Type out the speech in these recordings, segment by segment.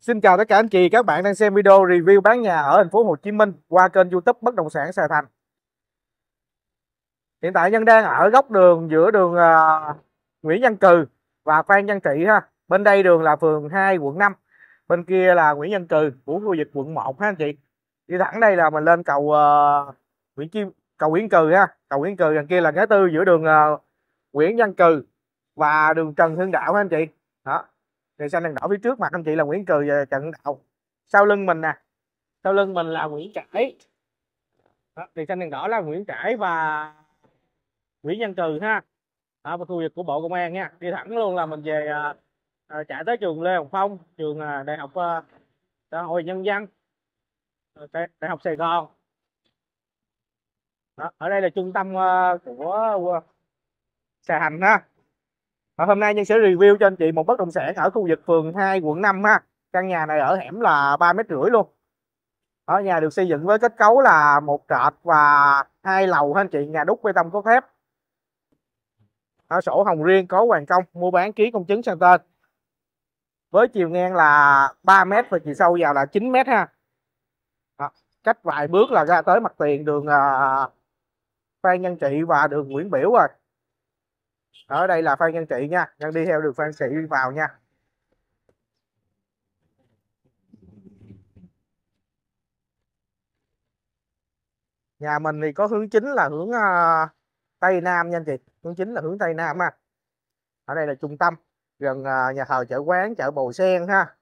Xin chào tất cả anh chị, các bạn đang xem video review bán nhà ở thành phố Hồ Chí Minh qua kênh YouTube Bất động sản Sài Thành. Hiện tại nhân đang ở góc đường giữa đường uh, Nguyễn Văn Cừ và Phan Văn Trị ha. Bên đây đường là phường 2 quận 5. Bên kia là Nguyễn Văn Cừ của khu vực quận 1 ha anh chị. Đi thẳng đây là mình lên cầu uh, Nguyễn Kim cầu Nguyễn Cừ ha. Cầu Nguyễn Cừ đằng kia là ngã tư giữa đường uh, Nguyễn Văn Cừ và đường Trần Hưng Đạo ha anh chị. Đó, người xanh đèn đỏ phía trước mặt anh chị là Nguyễn Cừ và Trần Đạo sau lưng mình nè sau lưng mình là Nguyễn Trãi đó, xanh đèn đỏ là Nguyễn Trãi và Nguyễn Văn Cừ ha ở khu vực của Bộ Công an nha đi thẳng luôn là mình về à, chạy à, tới trường Lê Hồng Phong trường à, Đại học à, Xã hội Nhân dân Đại, Đại học Sài Gòn đó, ở đây là trung tâm uh, của uh, Sài Hành ha và hôm nay nhân sẽ review cho anh chị một bất động sản ở khu vực phường 2 quận 5 ha căn nhà này ở hẻm là ba mét rưỡi luôn ở nhà được xây dựng với kết cấu là một trệt và hai lầu ha anh chị nhà đúc bê tông cốt thép ở sổ hồng riêng có hoàn công mua bán ký công chứng sang tên với chiều ngang là 3 mét và chiều sâu vào là 9 mét ha Đó. cách vài bước là ra tới mặt tiền đường à, Phan Nhân Trị và đường Nguyễn Biểu rồi ở đây là phan nhân trị nha nhân đi theo đường phan trị vào nha nhà mình thì có hướng chính là hướng à, tây nam nha anh chị hướng chính là hướng tây nam ha ở đây là trung tâm gần à, nhà thờ chợ quán chợ bầu sen ha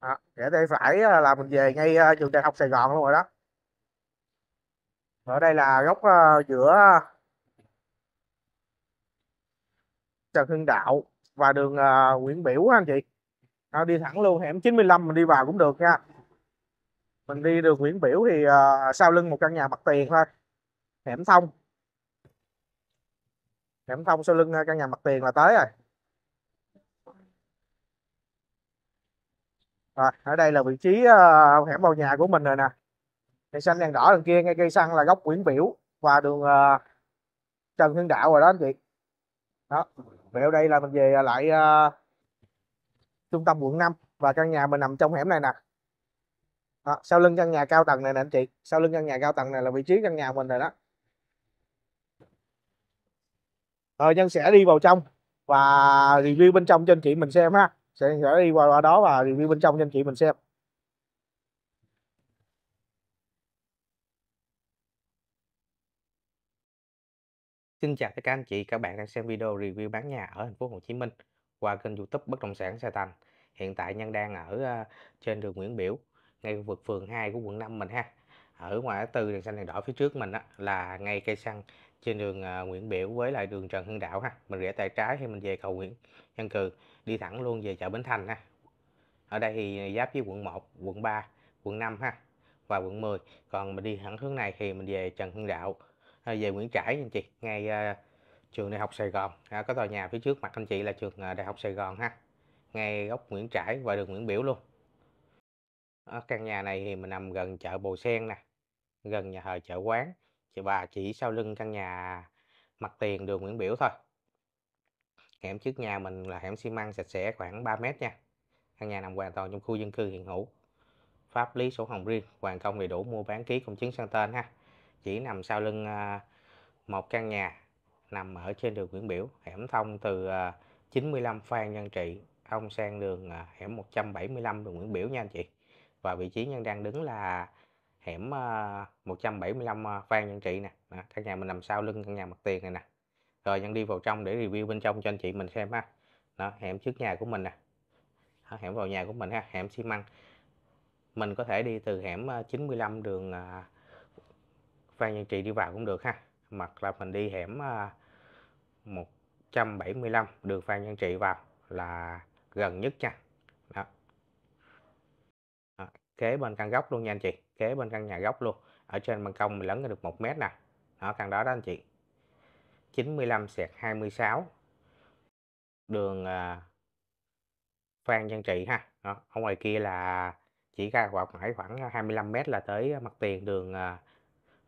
à, để tay phải à, là mình về ngay trường đại học sài gòn luôn rồi đó ở đây là góc giữa Trần Hưng Đạo và đường uh, Nguyễn Biểu anh chị à, đi thẳng luôn hẻm 95 mình đi vào cũng được nha mình đi đường Nguyễn Biểu thì uh, sau lưng một căn nhà mặt tiền thôi hẻm thông hẻm thông sau lưng à, căn nhà mặt tiền là tới rồi rồi ở đây là vị trí uh, hẻm vào nhà của mình rồi nè cây xanh đèn đỏ đằng kia ngay cây xăng là góc Nguyễn Biểu và đường uh, Trần Hưng Đạo rồi đó anh chị đó Vậy ở đây là mình về lại uh, trung tâm quận 5 và căn nhà mình nằm trong hẻm này nè. À, sau lưng căn nhà cao tầng này nè anh chị, sau lưng căn nhà cao tầng này là vị trí căn nhà mình rồi đó. Rồi nhân sẽ đi vào trong và review bên trong cho anh chị mình xem ha. Sẽ, đi qua đó và review bên trong cho anh chị mình xem. Xin chào tất cả anh chị, các bạn đang xem video review bán nhà ở thành phố Hồ Chí Minh qua kênh YouTube Bất động sản Sa Thành. Hiện tại nhân đang ở à, trên đường Nguyễn Biểu, ngay khu vực phường 2 của quận 5 mình ha. Ở ngoài từ đường xanh đèn đỏ phía trước mình á là ngay cây xăng trên đường à, Nguyễn Biểu với lại đường Trần Hưng Đạo ha. Mình rẽ tay trái thì mình về cầu Nguyễn văn Cừ, đi thẳng luôn về chợ Bến Thành ha. Ở đây thì giáp với quận 1, quận 3, quận 5 ha và quận 10. Còn mình đi thẳng hướng này thì mình về Trần Hưng Đạo về Nguyễn Trãi anh chị ngay ờ, trường đại học Sài Gòn có tòa nhà phía trước mặt anh chị là trường ờ, đại học Sài Gòn ha ngay góc Nguyễn Trãi và đường Nguyễn Biểu luôn căn nhà này thì mình nằm gần chợ Bồ Sen nè gần nhà thờ chợ quán chị bà chỉ sau lưng căn nhà mặt tiền đường Nguyễn Biểu thôi hẻm trước nhà mình là hẻm xi măng sạch sẽ khoảng 3 mét nha căn nhà nằm hoàn toàn trong khu dân cư hiện hữu pháp lý sổ hồng riêng hoàn công đầy đủ mua bán ký công chứng sang tên ha chỉ nằm sau lưng à, một căn nhà nằm ở trên đường Nguyễn Biểu, hẻm thông từ 95 à, Phan Nhân Trị, ông sang đường à, hẻm 175 đường Nguyễn Biểu nha anh chị. Và vị trí Nhân đang đứng là hẻm 175 Phan Nhân Trị nè. Đó, căn nhà mình nằm sau lưng căn nhà mặt tiền này nè. Rồi Nhân đi vào trong để review bên trong cho anh chị mình xem ha. Đó, hẻm trước nhà của mình nè. Đó, hẻm vào nhà của mình ha, hẻm xi măng. Mình có thể đi từ hẻm 95 đường Phan Nhân Trị đi vào cũng được ha mặt là mình đi hẻm 175 à, đường Phan Nhân Trị vào là gần nhất nha đó. Đó. kế bên căn góc luôn nha anh chị kế bên căn nhà góc luôn ở trên ban công mình lấn được 1 mét nè đó căn đó đó anh chị 95 sẹt 26 đường à, Phan Nhân Trị ha đó. ở ngoài kia là chỉ ra khoảng khoảng 25 mét là tới à, mặt tiền đường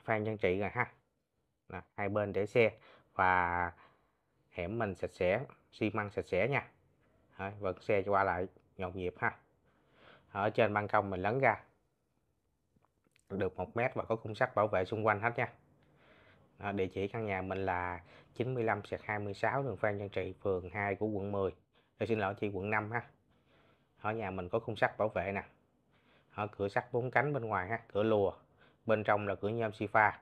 phan trang trị rồi ha Đó, hai bên để xe và hẻm mình sạch sẽ xi măng sạch sẽ nha Đó, vật vâng, xe qua lại nhộn nhịp ha ở trên ban công mình lấn ra được một mét và có khung sắt bảo vệ xung quanh hết nha Đó, địa chỉ căn nhà mình là 95 26 đường Phan Trang Trị phường 2 của quận 10 Tôi xin lỗi chị quận 5 ha ở nhà mình có khung sắt bảo vệ nè ở cửa sắt bốn cánh bên ngoài ha cửa lùa bên trong là cửa nhôm sifa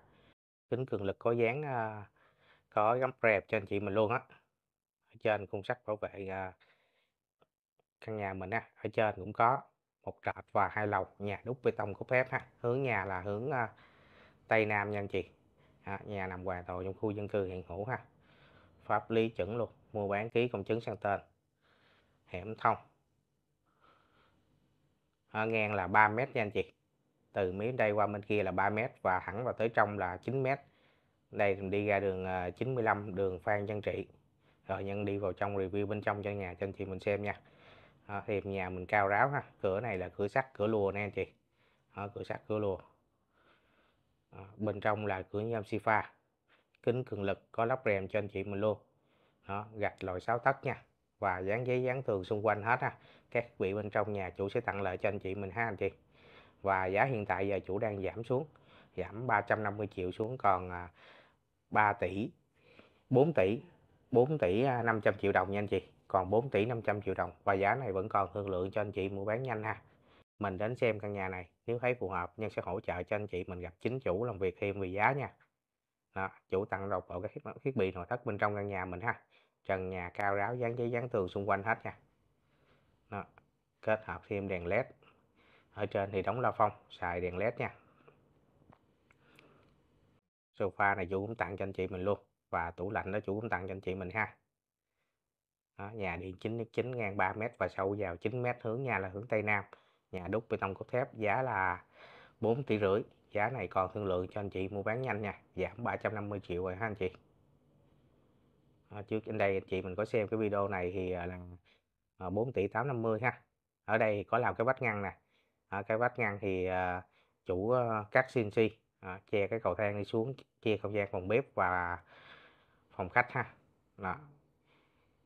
kính cường lực có dán à, có gắm rèp cho anh chị mình luôn á ở trên khung sắt bảo vệ à, căn nhà mình á ở trên cũng có một trệt và hai lầu nhà đúc bê tông cốt thép ha hướng nhà là hướng uh, tây nam nha anh chị à, nhà nằm hoàn toàn trong khu dân cư hiện hữu ha pháp lý chuẩn luôn mua bán ký công chứng sang tên hẻm thông ở ngang là 3 mét nha anh chị từ mấy đây qua bên kia là 3 mét và thẳng vào tới trong là 9 mét đây mình đi ra đường 95 à, đường Phan Văn Trị rồi nhân đi vào trong review bên trong cho nhà cho anh chị mình xem nha à, thì nhà mình cao ráo ha cửa này là cửa sắt cửa lùa nè anh chị à, cửa sắt cửa lùa à, bên trong là cửa nhôm sifa kính cường lực có lắp rèm cho anh chị mình luôn đó, gạch loại 6 tấc nha và dán giấy dán tường xung quanh hết ha các vị bên trong nhà chủ sẽ tặng lại cho anh chị mình ha anh chị và giá hiện tại giờ chủ đang giảm xuống giảm 350 triệu xuống còn 3 à, tỷ 4 tỷ 4 tỷ 500 à, triệu đồng nha anh chị còn 4 tỷ 500 triệu đồng và giá này vẫn còn thương lượng cho anh chị mua bán nhanh ha mình đến xem căn nhà này nếu thấy phù hợp nhân sẽ hỗ trợ cho anh chị mình gặp chính chủ làm việc thêm về giá nha đó, chủ tặng đồng bộ các thiết bị nội thất bên trong căn nhà mình ha trần nhà cao ráo dán giấy dán tường xung quanh hết nha đó, kết hợp thêm đèn led ở trên thì đóng la phong xài đèn led nha sofa này chủ cũng tặng cho anh chị mình luôn và tủ lạnh đó chủ cũng tặng cho anh chị mình ha đó, nhà điện chính chính ngang 3 mét và sâu vào 9 mét hướng nhà là hướng tây nam nhà đúc bê tông cốt thép giá là 4 tỷ rưỡi giá này còn thương lượng cho anh chị mua bán nhanh nha giảm 350 triệu rồi ha anh chị à, trước trên đây anh chị mình có xem cái video này thì à, là 4 à, tỷ 850 ha ở đây có làm cái vách ngăn nè à, cái vách ngăn thì à, chủ ờ, cắt CNC à, che cái cầu thang đi xuống chia không gian phòng bếp và phòng khách ha đó. Ừ.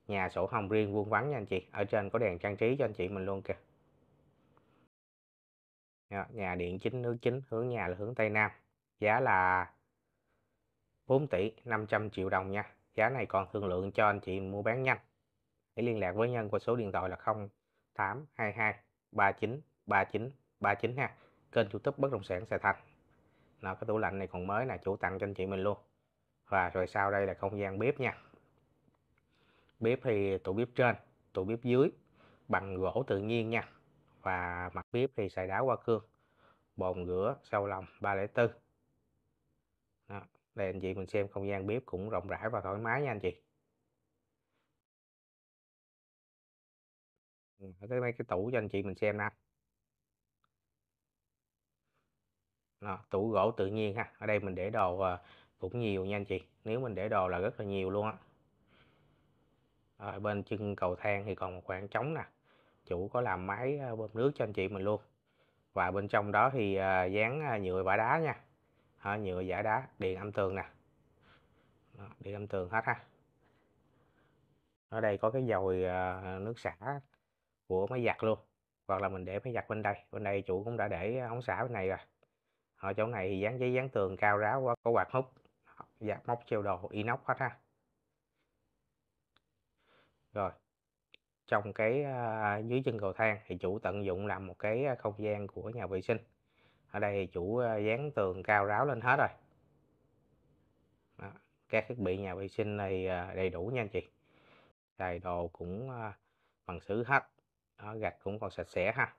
nhà sổ hồng riêng vuông vắn nha anh chị ở trên có đèn trang trí cho anh chị mình luôn kìa đó, nhà điện chính nước chính hướng nhà là hướng tây nam giá là 4 tỷ 500 triệu đồng nha giá này còn thương lượng cho anh chị mua bán nhanh để liên lạc với nhân qua số điện thoại là 0822 39 3939 ha kênh youtube bất động sản Sài Thành nó cái tủ lạnh này còn mới là chủ tặng cho anh chị mình luôn và rồi sau đây là không gian bếp nha bếp thì tủ bếp trên tủ bếp dưới bằng gỗ tự nhiên nha và mặt bếp thì xài đá hoa cương bồn rửa sâu lòng 304 Đó. đây anh chị mình xem không gian bếp cũng rộng rãi và thoải mái nha anh chị ở cái mấy cái tủ cho anh chị mình xem nè đó, ờ, tủ gỗ tự nhiên ha ở đây mình để đồ ờ, cũng nhiều nha anh chị nếu mình để đồ là rất là nhiều luôn á ở bên chân cầu thang thì còn một khoảng trống nè chủ có làm máy ờ, bơm nước cho anh chị mình luôn và bên trong đó thì dán nhựa vả đá nha à, nhựa giả đá điện âm tường nè đó, điện âm tường hết ha ở đây có cái dồi nước xả của máy giặt luôn hoặc là mình để máy giặt bên đây bên đây chủ cũng đã để ống xả bên này rồi ở chỗ này thì dán giấy dán tường cao ráo quá có quạt hút giặt dạ, móc treo đồ inox hết ha rồi trong cái à, dưới chân cầu thang thì chủ tận dụng làm một cái à, không gian của nhà vệ sinh ở đây thì chủ à, dán tường cao ráo lên hết rồi Đó. các thiết bị nhà vệ sinh này đầy đủ nha anh chị đài đồ cũng bằng xứ hết Đó, gạch cũng còn sạch sẽ ha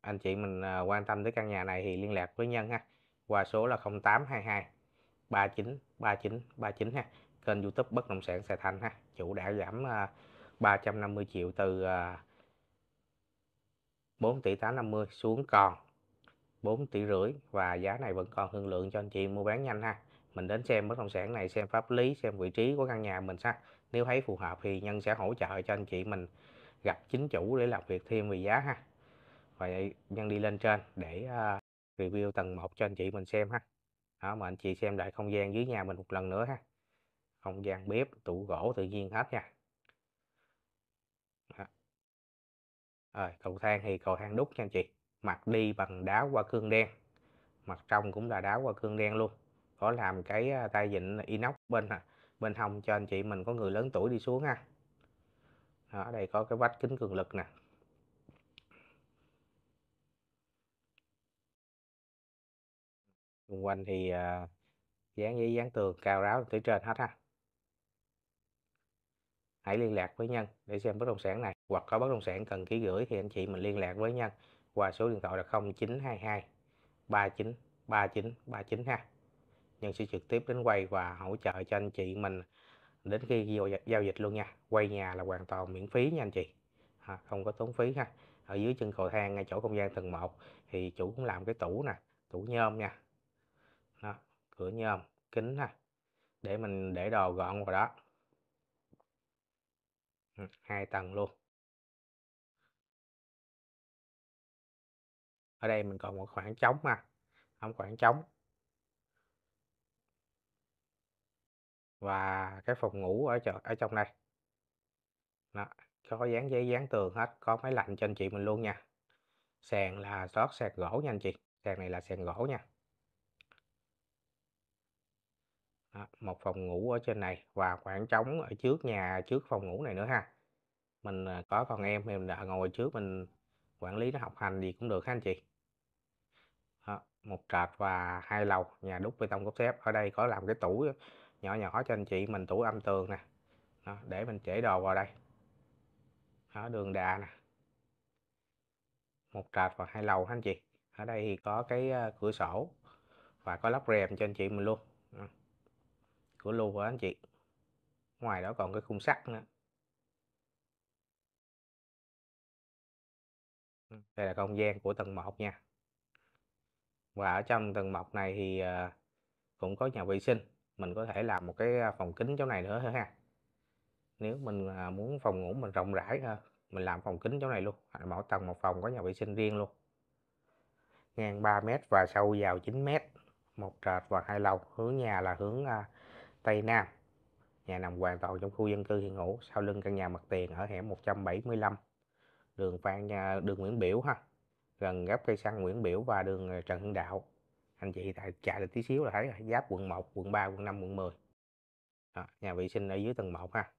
anh chị mình à, quan tâm tới căn nhà này thì liên lạc với Nhân ha qua số là 0822 39 39 39 ha kênh YouTube bất động sản Sài Thành ha chủ đã giảm 350 à, triệu từ 4 à, tỷ 850 xuống còn 4 tỷ rưỡi và giá này vẫn còn hương lượng cho anh chị mua bán nhanh ha mình đến xem bất động sản này xem pháp lý xem vị trí của căn nhà mình sao nếu thấy phù hợp thì nhân sẽ hỗ trợ cho anh chị mình gặp chính chủ để làm việc thêm về giá ha và nhân đi lên trên để uh, review tầng 1 cho anh chị mình xem ha đó mà anh chị xem lại không gian dưới nhà mình một lần nữa ha không gian bếp tủ gỗ tự nhiên hết nha rồi cầu thang thì cầu thang đúc nha anh chị mặt đi bằng đá qua cương đen mặt trong cũng là đá qua cương đen luôn có làm cái à, tay vịn inox bên à, bên hông cho anh chị mình có người lớn tuổi đi xuống ha ở đây có cái vách kính cường lực nè xung quanh thì uh, à, dán giấy dán tường cao ráo từ trên hết ha hãy liên lạc với nhân để xem bất động sản này hoặc có bất động sản cần ký gửi thì anh chị mình liên lạc với nhân qua số điện thoại là 0922 39 39 39 ha nhân sẽ trực tiếp đến quay và hỗ trợ cho anh chị mình đến khi giao dịch luôn nha quay nhà là hoàn toàn miễn phí nha anh chị không có tốn phí ha ở dưới chân cầu thang ngay chỗ không gian tầng 1 thì chủ cũng làm cái tủ nè tủ nhôm nha cửa nhôm kính ha để mình để đồ gọn vào đó ừ, hai tầng luôn ở đây mình còn một khoảng trống mà không khoảng trống và cái phòng ngủ ở chỗ, ở trong đây đó, có dán giấy dán tường hết có máy lạnh cho anh chị mình luôn nha sàn là xót sạc gỗ nha anh chị sàn này là sàn gỗ nha Đó, một phòng ngủ ở trên này và khoảng trống ở trước nhà trước phòng ngủ này nữa ha mình à, có con em mình đã ngồi trước mình quản lý nó học hành gì cũng được ha anh chị đó, một trệt và hai lầu nhà đúc bê tông cốt thép ở đây có làm cái tủ nhỏ nhỏ cho anh chị mình tủ âm tường nè đó, để mình chảy đồ vào đây đó, đường đà nè một trệt và hai lầu ha anh chị ở đây thì có cái à, cửa sổ và có lắp rèm cho anh chị mình luôn của lô của anh chị ngoài đó còn cái khung sắt nữa ừ, đây là không gian của tầng 1 nha và ở trong tầng 1 này thì à, cũng có nhà vệ sinh mình có thể làm một cái à, phòng kính chỗ này nữa ha nếu mình à, muốn phòng ngủ mình rộng rãi hơn mình làm phòng kính chỗ này luôn mỗi tầng một phòng có nhà vệ sinh riêng luôn ngang 3 mét và sâu vào 9 mét một trệt và hai lầu hướng nhà là hướng Tây Nam. Nhà nằm hoàn toàn trong khu dân cư hiện hữu sau lưng căn nhà mặt tiền ở hẻm 175, đường Phan nhà đường Nguyễn Biểu ha, gần gấp cây xăng Nguyễn Biểu và đường ờ, Trần Hưng Đạo. Anh chị tại chạy được tí xíu là thấy giáp quận 1, quận 3, quận 5, quận 10. Đó, nhà vệ sinh ở dưới tầng 1 ha.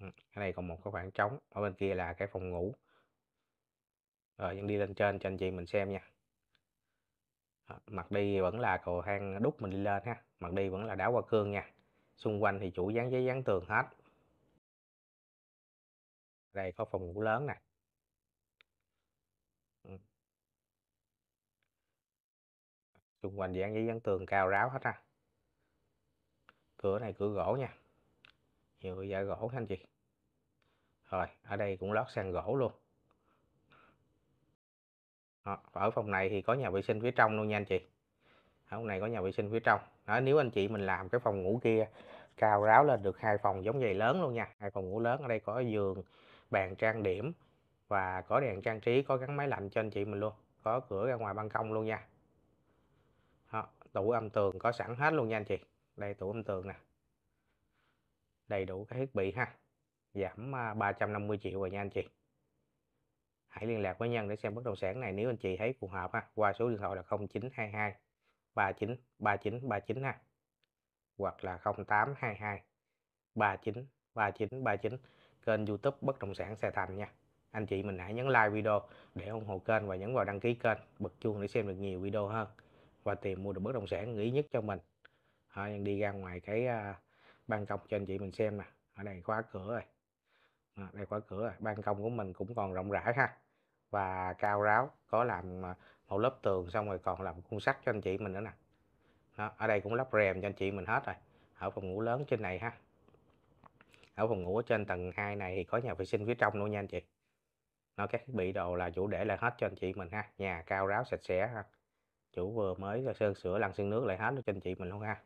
Ừ, cái này còn một cái khoảng trống, ở bên kia là cái phòng ngủ. Rồi anh đi lên trên cho anh chị mình xem nha mặt đi vẫn là cầu thang đúc mình đi lên ha mặt đi vẫn là đá hoa cương nha xung quanh thì chủ dán giấy dán tường hết đây có phòng ngủ lớn nè ừ. xung quanh dán giấy dán tường cao ráo hết ha cửa này cửa gỗ nha nhiều dạ gỗ anh chị rồi ở đây cũng lót sàn gỗ luôn đó, và ở phòng này thì có nhà vệ sinh phía trong luôn nha anh chị ở phòng này có nhà vệ sinh phía trong đó, nếu anh chị mình làm cái phòng ngủ kia cao ráo lên được hai phòng giống vậy lớn luôn nha hai phòng ngủ lớn ở đây có giường bàn trang điểm và có đèn trang trí có gắn máy lạnh cho anh chị mình luôn có cửa ra ngoài ban công luôn nha đó, tủ âm tường có sẵn hết luôn nha anh chị đây tủ âm tường nè đầy đủ các thiết bị ha giảm 350 à, triệu rồi nha anh chị hãy liên lạc với Nhân để xem bất động sản này nếu anh chị thấy phù hợp ha, qua số điện thoại là 0922 39 39 39 ha. Hoặc là 0822 39 39 39 kênh YouTube bất động sản Sài Thành nha. Anh chị mình hãy nhấn like video để ủng hộ kênh và nhấn vào đăng ký kênh, bật chuông để xem được nhiều video hơn và tìm mua được bất động sản nghĩ nhất cho mình. đi ra ngoài cái à, ban công cho anh chị mình xem nè. Ở đây khóa cửa rồi à, đây khóa cửa ban công của mình cũng còn rộng rãi ha và cao ráo có làm à, một lớp tường xong rồi còn làm khung sắt cho anh chị mình nữa nè đó, ở đây cũng lắp rèm cho anh chị mình hết rồi ở phòng ngủ lớn trên này ha ở phòng ngủ ở trên tầng 2 này thì có nhà vệ sinh phía trong luôn nha anh chị nó các thiết bị đồ là chủ để lại hết cho anh chị mình ha nhà cao ráo sạch sẽ ha chủ vừa mới sơn sửa lăn xương nước lại hết cho anh chị mình luôn ha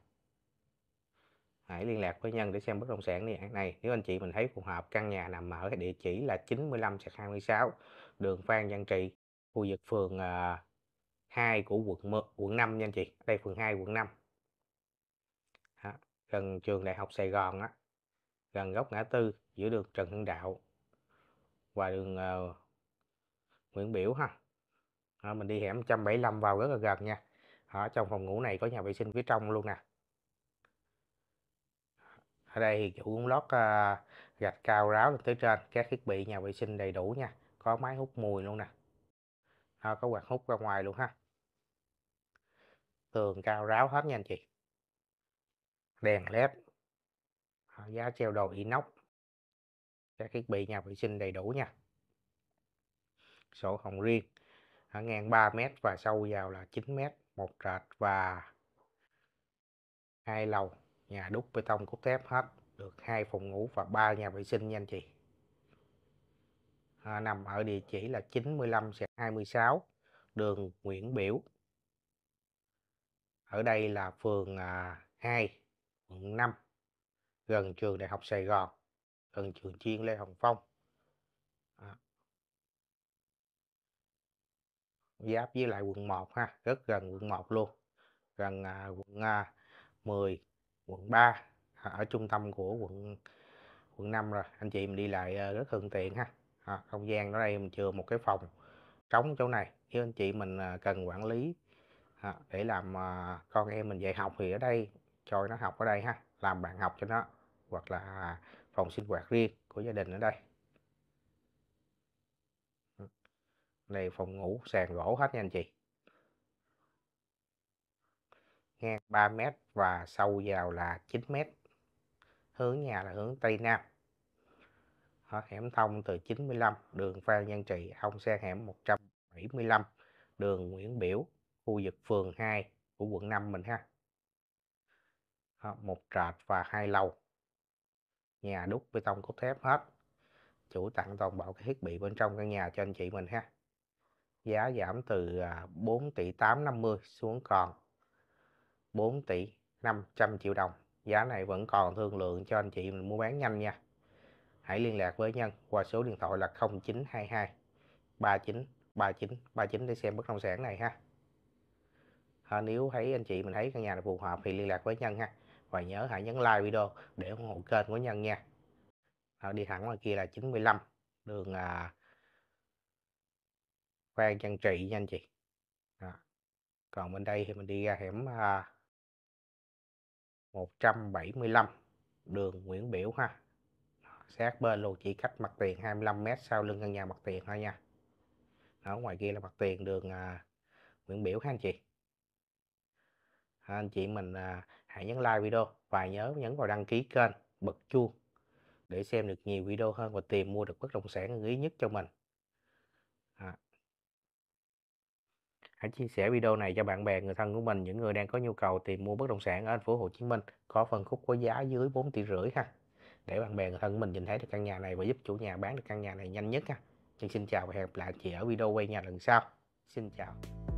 hãy liên lạc với Nhân để xem bất động sản này, này. Nếu anh chị mình thấy phù hợp, căn nhà nằm ở địa chỉ là 95 26 đường Phan Văn Trị, khu vực phường 2 à, của quận quận 5 nha anh chị. Đây phường 2 quận 5. Đó, gần trường Đại học Sài Gòn á, gần góc ngã tư giữa đường Trần Hưng Đạo và đường uh, Nguyễn Biểu ha. Đó, mình đi hẻm 175 vào rất là gần nha. Ở trong phòng ngủ này có nhà vệ sinh phía trong luôn nè ở đây thì chủ cũng lót à, gạch cao ráo lên tới trên các thiết bị nhà vệ sinh đầy đủ nha có máy hút mùi luôn nè à, có quạt hút ra ngoài luôn ha tường cao ráo hết nha anh chị đèn led giá treo đồ inox các thiết bị nhà vệ sinh đầy đủ nha sổ hồng riêng ở ngang 3 mét và sâu vào là 9 mét một trệt và hai lầu nhà đúc bê tông cốt thép hết được hai phòng ngủ và ba nhà vệ sinh nha anh chị à, nằm ở địa chỉ là 95 26 đường Nguyễn Biểu ở đây là phường à, 2 quận 5 gần trường đại học Sài Gòn gần trường chuyên Lê Hồng Phong à. giáp với lại quận 1 ha rất gần quận 1 luôn gần à, quận à, 10 quận 3 ở trung tâm của quận quận 5 rồi anh chị mình đi lại ờ, rất thuận tiện ha ờ, không gian ở đây mình chừa một cái phòng trống chỗ này nếu anh chị mình ờ, cần quản lý để làm con em mình dạy học thì ở đây cho nó học ở đây ha làm bạn học cho nó hoặc là à, phòng sinh hoạt riêng của gia đình ở đây ừ. này phòng ngủ sàn gỗ hết nha anh chị ngang 3 mét và sâu vào là 9 mét. Hướng nhà là hướng Tây Nam. Ở hẻm thông từ 95 đường Phan văn Trị thông xe hẻm 175 đường Nguyễn Biểu, khu vực phường 2 của quận 5 mình ha. Đó, một trệt và hai lầu. Nhà đúc bê tông cốt thép hết. Chủ tặng toàn bộ cái thiết bị bên trong căn nhà cho anh chị mình ha giá giảm từ 4 à, tỷ 850 xuống còn 4 tỷ 500 triệu đồng. Giá này vẫn còn thương lượng cho anh chị mình mua bán nhanh nha. Hãy liên lạc với Nhân qua số điện thoại là 0922 39 39 39 để xem bất động sản này ha. À, nếu thấy anh chị mình thấy căn nhà này phù hợp thì liên lạc với Nhân ha. Và nhớ hãy nhấn like video để ủng hộ kênh của Nhân nha. À, đi thẳng ngoài kia là 95 đường à, Phan Trang Trị nha anh chị. À. Còn bên đây thì mình đi ra hẻm à, 175 đường Nguyễn Biểu ha sát bên luôn chỉ cách mặt tiền 25m sau lưng căn nhà mặt tiền thôi nha đó ngoài kia là mặt tiền đường à, Nguyễn Biểu ha anh chị à, anh chị mình à, hãy nhấn like video và nhớ nhấn vào đăng ký kênh bật chuông để xem được nhiều video hơn và tìm mua được bất động sản ưng ý nhất cho mình Hãy chia sẻ video này cho bạn bè, người thân của mình, những người đang có nhu cầu tìm mua bất động sản ở thành phố Hồ Chí Minh có phân khúc có giá dưới 4 tỷ rưỡi ha. Để bạn bè người thân của mình nhìn thấy được căn nhà này và giúp chủ nhà bán được căn nhà này nhanh nhất ha. Thì xin chào và hẹn gặp lại chị ở video quay nhà lần sau. Xin chào.